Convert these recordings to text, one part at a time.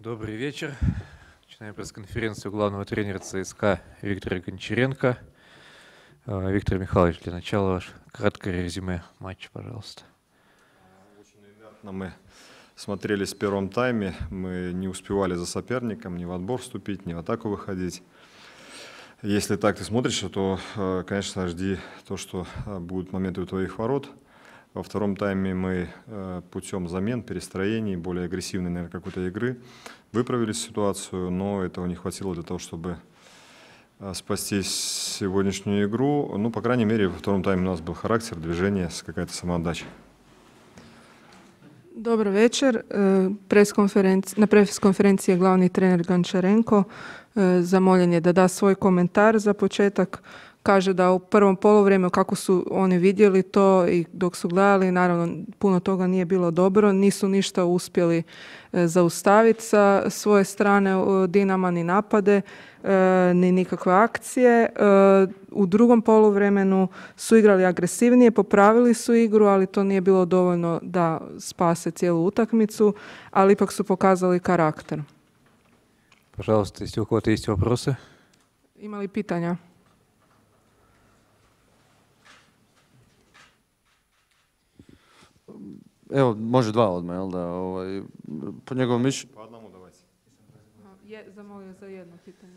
Добрый вечер. Начинаем пресс-конференцию главного тренера ЦСКА Виктора Гончаренко. А, Виктор Михайлович, для начала ваш краткое резюме матча, пожалуйста. Очень инертно мы смотрелись в первом тайме. Мы не успевали за соперником ни в отбор вступить, ни в атаку выходить. Если так ты смотришь, то, э, конечно, жди то, что э, будут моменты у твоих ворот – во втором тайме мы э, путем замен, перестроений, более агрессивной, наверное, какой-то игры выправили ситуацию, но этого не хватило для того, чтобы э, спасти сегодняшнюю игру. Ну, по крайней мере, во втором тайме у нас был характер, движение, какая-то самоотдача. добрый вечер э, на пресс-конференции главный тренер Гончаренко, trener да, zamoljen свой комментарий за svoj kaže da u prvom poluvremenu kako su oni vidjeli to i dok su gledali, naravno puno toga nije bilo dobro, nisu ništa uspjeli e, zaustaviti sa svoje strane e, Dinama ni napade, e, ni nikakve akcije. U drugom poluvremenu su igrali agresivnije, popravili su igru, ali to nije bilo dovoljno da spase cijelu utakmicu, ali ipak su pokazali karakter. Пожалуйста, ste uhvati, Imali pitanja? Evo, može dva odmah, jel da? Ovaj, po njegovom mišljenju... Pa odmah mu davajte. Je, zamolio za jedno pitanje.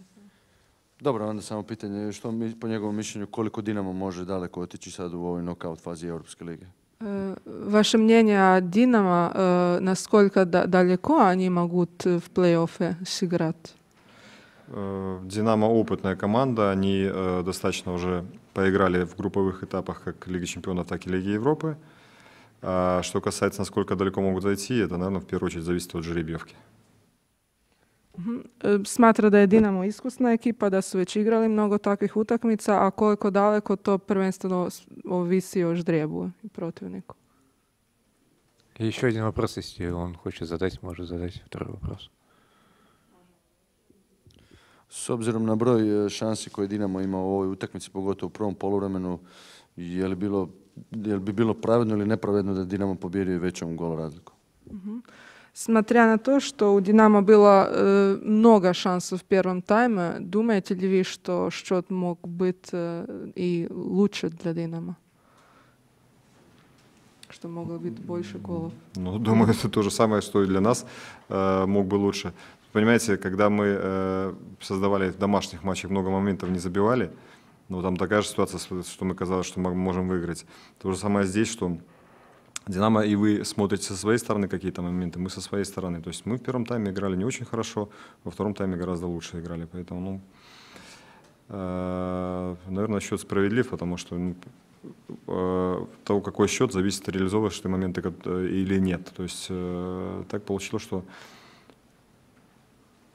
Dobro, onda samo pitanje, što mi, po njegovom mišljenju, koliko Dinamo može daleko otići sad u ovoj knockout fazi Europske lige? E, ваше мнение о Динамо, э, насколько да, далеко они могут в плей-оффе сыграть? Динамо опытная команда, они э, достаточно уже поиграли в групповых этапах как Лиги Чемпионов, так и Лиги Европы. Э, А что касается, насколько далеко могут зайти, это, наверное, в первую очередь зависит от жеребьевки. Smatra da je Dinamo iskusna ekipa, da su već igrali mnogo takvih utakmica, a koliko daleko to prvenstveno ovisi o ždrijebu i protivniku. I еще один вопрос, если он хочет задать, S obzirom na broj šansi koje Dinamo ima u ovoj utakmici, pogotovo u prvom poluvremenu, je li bilo jel bi bilo pravedno ili nepravedno da Dinamo pobjedio većom gol razliku? Uh -huh. Смотря на то, что у «Динамо» было э, много шансов в первом тайме, думаете ли вы, что счет мог быть э, и лучше для «Динамо»? Что могло быть больше голов? Ну, думаю, это то же самое, что и для нас э, мог бы лучше. Понимаете, когда мы э, создавали в домашних матчах много моментов, не забивали – но ну, там такая же ситуация, что мы казалось, что мы можем выиграть. То же самое здесь, что Динамо и вы смотрите со своей стороны какие-то моменты, мы со своей стороны. То есть мы в первом тайме играли не очень хорошо, во втором тайме гораздо лучше играли. Поэтому, ну, э, наверное, счет справедлив, потому что ну, э, того, какой счет, зависит, реализовываешь ты моменты э, или нет. То есть э, так получилось, что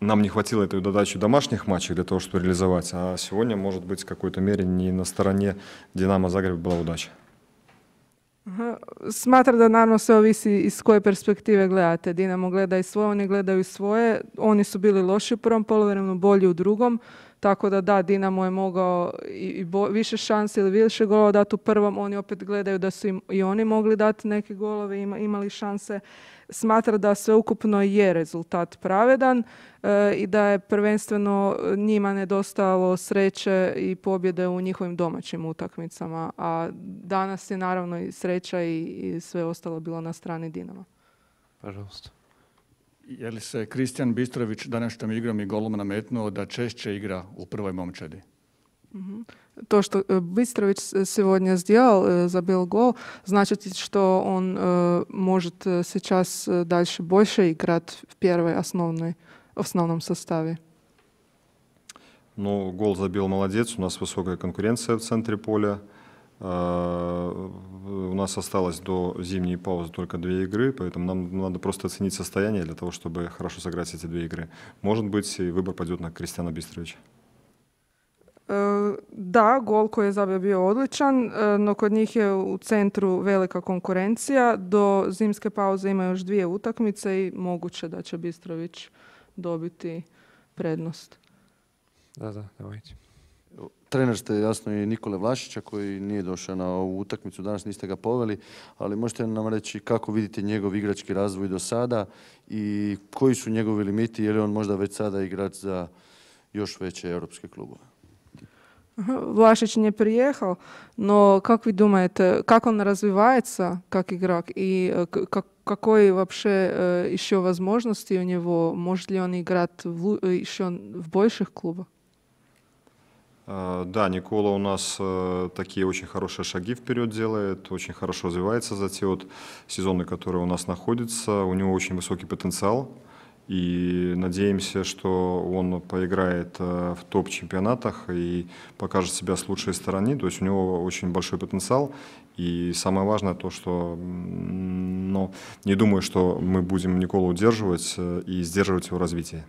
нам не хватило этой додачи домашних матчах для того, чтобы реализовать. А сегодня, может быть, в какой-то мере не на стороне Динамо Zagreb была удача. Smatram da naravno sve ovisi iz koje perspektive gledate. Dinamo gleda i svoje, oni gledaju svoje. Oni su bili loši u prvom polovremenu, bolji u drugom. Tako da da, Dinamo je mogao i, više šanse ili više golova dati u prvom. Oni opet gledaju da su im i oni mogli dati neke golove, imali šanse. Smatra da sveukupno je rezultat pravedan eh, i da je prvenstveno njima nedostajalo sreće i pobjede u njihovim domaćim utakmicama. A danas je naravno i sreća i, sve ostalo bilo na strani Dinama. Nažalost. Je li se Kristijan Bistrović današnjom igrom i golom nametnuo da češće igra u prvoj momčadi? То, что Быстрович сегодня сделал, э, забил гол, значит, что он э, может э, сейчас дальше больше играть в первой основной, основном составе. Ну, гол забил молодец, у нас высокая конкуренция в центре поля. У нас осталось до зимней паузы только две игры, поэтому нам надо просто оценить состояние для того, чтобы хорошо сыграть эти две игры. Может быть, и выбор пойдет на Кристиана Бистровича. Da, gol koji je zabio bio odličan, no kod njih je u centru velika konkurencija. Do zimske pauze ima još dvije utakmice i moguće da će Bistrović dobiti prednost. Da, da, давайте. Trener ste jasno i Nikole Vlašića koji nije došao na ovu utakmicu, danas niste ga poveli, ali možete nam reći kako vidite njegov igrački razvoj do sada i koji su njegovi limiti, je li on možda već sada igrač za još veće europske klubove? Vlašić nije prijehao. no kako vi dumajete, kako on razvija se igrak i i e, kakoj uopće еще e, vazmožnosti u li on li e, on играть в, kluba? Э, да, Никола у нас э, такие очень хорошие шаги вперед делает, очень хорошо развивается за те вот сезоны, которые у нас находятся. У него очень высокий потенциал, и надеемся, что он поиграет э, в топ-чемпионатах и покажет себя с лучшей стороны. То есть у него очень большой потенциал. И самое важное то, что ну, не думаю, что мы будем Никола удерживать и сдерживать его развитие.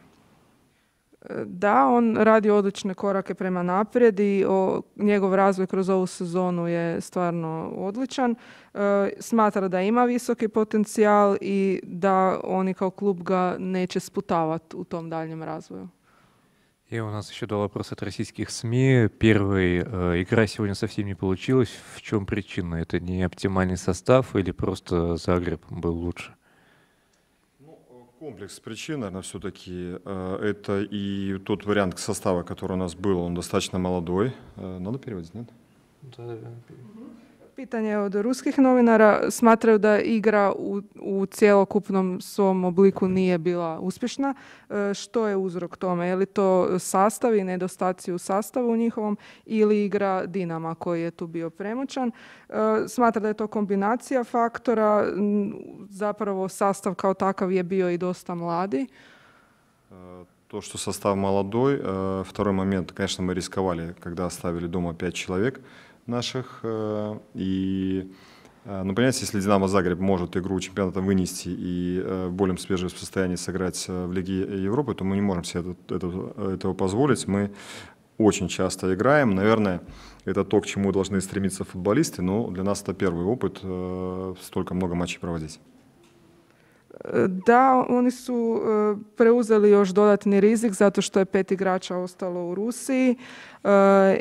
Da, on radi odlične korake prema naprijed i o, njegov razvoj kroz ovu sezonu je stvarno odličan. E, smatra da ima visoki potencijal i da oni kao klub ga neće sputavati u tom daljem razvoju. И у нас еще два вопроса от российских СМИ. Первый. Э, игра сегодня совсем не получилась. В чем причина? Это не оптимальный состав или просто Загреб был лучше? Комплекс причин, наверное, все-таки э, это и тот вариант состава, который у нас был, он достаточно молодой. Э, надо переводить, нет? Да, да, да. Pitanje od ruskih novinara. Smatraju da igra u, u cjelokupnom svom obliku nije bila uspješna. E, što je uzrok tome? Je li to sastav i nedostaci u sastavu njihovom ili igra Dinama koji je tu bio premoćan? E, smatra da je to kombinacija faktora. Zapravo sastav kao takav je bio i dosta mladi. E, to što sastav состав молодой. Второй момент, конечно, мы рисковали, когда оставили дома пять человек – наших. Э, и, э, ну, понимаете, если «Динамо Загреб» может игру чемпионата вынести и э, в более свежем состоянии сыграть в Лиге Европы, то мы не можем себе это, это, этого позволить. Мы очень часто играем. Наверное, это то, к чему должны стремиться футболисты, но для нас это первый опыт столько много матчей проводить. Da, oni su e, preuzeli još dodatni rizik zato što je pet igrača ostalo u Rusiji e,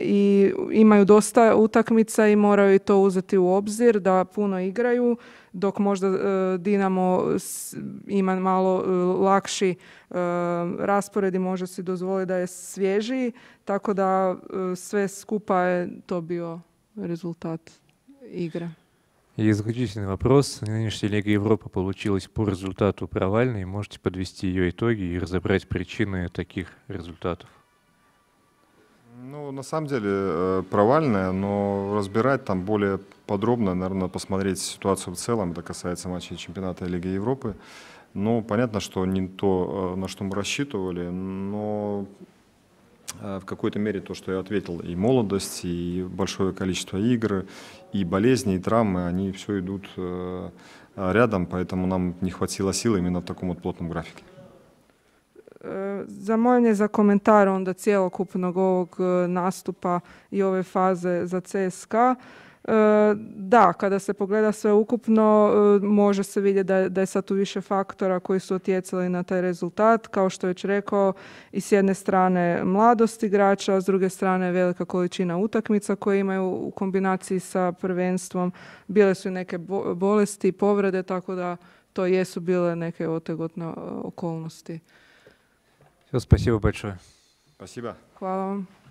i imaju dosta utakmica i moraju to uzeti u obzir da puno igraju dok možda e, Dinamo ima malo lakši raspored i može si dozvoliti da je svježiji, tako da sve skupa je to bio rezultat igre. И заключительный вопрос. Нынешняя Лига Европы получилась по результату провальной. Можете подвести ее итоги и разобрать причины таких результатов? Ну, на самом деле э, провальная, но разбирать там более подробно, наверное, посмотреть ситуацию в целом, это касается матчей чемпионата Лиги Европы. Ну, понятно, что не то, э, на что мы рассчитывали, но в какой-то мере то, что я ответил, и молодость, и большое количество игр, и болезни, и травмы, они все идут рядом, поэтому нам не хватило сил именно в таком вот плотном графике. Za je za komentar onda cijelokupnog ovog nastupa i ove faze za CSKA. E, da, kada se pogleda sve ukupno, e, može se vidjeti da, je sad tu više faktora koji su utjecali na taj rezultat. Kao što je već rekao, i s jedne strane mladost igrača, a s druge strane velika količina utakmica koje imaju u kombinaciji sa prvenstvom. Bile su i neke bolesti, povrede, tako da to jesu bile neke otegotne e, okolnosti. Pa pa pa Hvala